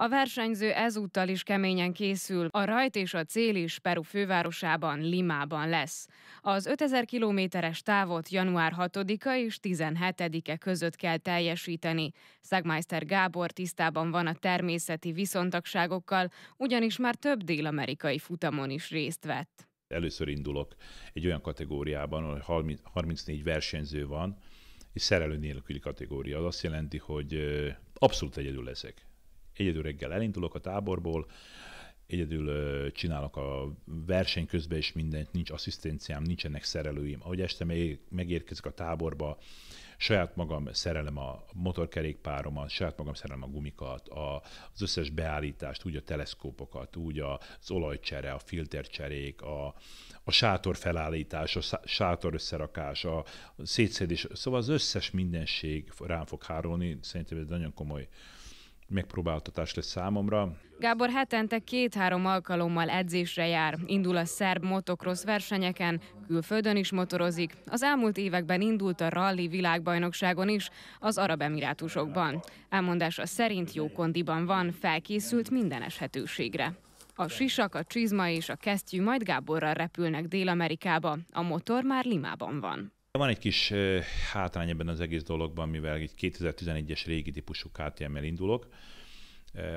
A versenyző ezúttal is keményen készül, a rajt és a cél is Peru fővárosában, Limában lesz. Az 5000 kilométeres távot január 6-a és 17-e között kell teljesíteni. Szegmeister Gábor tisztában van a természeti viszontagságokkal, ugyanis már több dél-amerikai futamon is részt vett. Először indulok egy olyan kategóriában, ahol 34 versenyző van, és szerelő nélküli kategória. Az azt jelenti, hogy abszolút egyedül leszek egyedül reggel elindulok a táborból, egyedül csinálok a verseny közben is mindent, nincs asszisztenciám, nincsenek szerelőim. Ahogy este megérkezik a táborba, saját magam szerelem a motorkerékpáromat, saját magam szerelem a gumikat, a, az összes beállítást, úgy a teleszkópokat, úgy az olajcsere, a filtercserék, a, a sátor felállítás, a sátor összerakás, a szétszedés, szóval az összes mindenség rám fog hárolni, szerintem ez nagyon komoly megpróbáltatás lesz számomra. Gábor hetente két-három alkalommal edzésre jár, indul a szerb motocross versenyeken, külföldön is motorozik. Az elmúlt években indult a rally világbajnokságon is, az Arab Emirátusokban. Elmondása szerint jó kondiban van, felkészült minden eshetőségre. A sisak, a csizma és a kesztyű majd Gáborral repülnek Dél-Amerikába, a motor már Limában van. Van egy kis hátrány ebben az egész dologban, mivel egy 2011-es régi típusú KTM-mel indulok,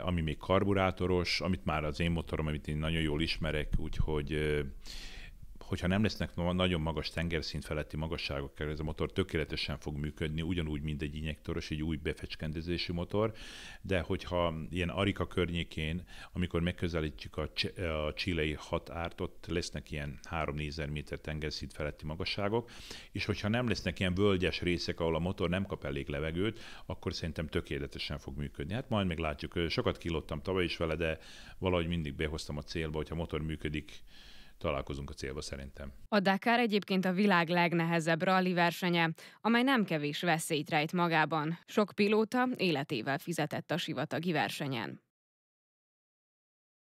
ami még karburátoros, amit már az én motorom, amit én nagyon jól ismerek, úgyhogy hogyha nem lesznek nagyon magas tengerszint feletti magasságok, ez a motor tökéletesen fog működni, ugyanúgy, mint egy injektoros, egy új befecskendezési motor, de hogyha ilyen Arika környékén, amikor megközelítjük a, a csilei határt, ott lesznek ilyen 3-4 méter tengerszint feletti magasságok, és hogyha nem lesznek ilyen völgyes részek, ahol a motor nem kap elég levegőt, akkor szerintem tökéletesen fog működni. Hát majd meglátjuk, sokat kilottam tavaly is vele, de valahogy mindig behoztam a célba, hogyha a motor működik, találkozunk a célba szerintem. A Dakar egyébként a világ legnehezebb rally versenye, amely nem kevés veszélyt rejt magában. Sok pilóta életével fizetett a sivatagi versenyen.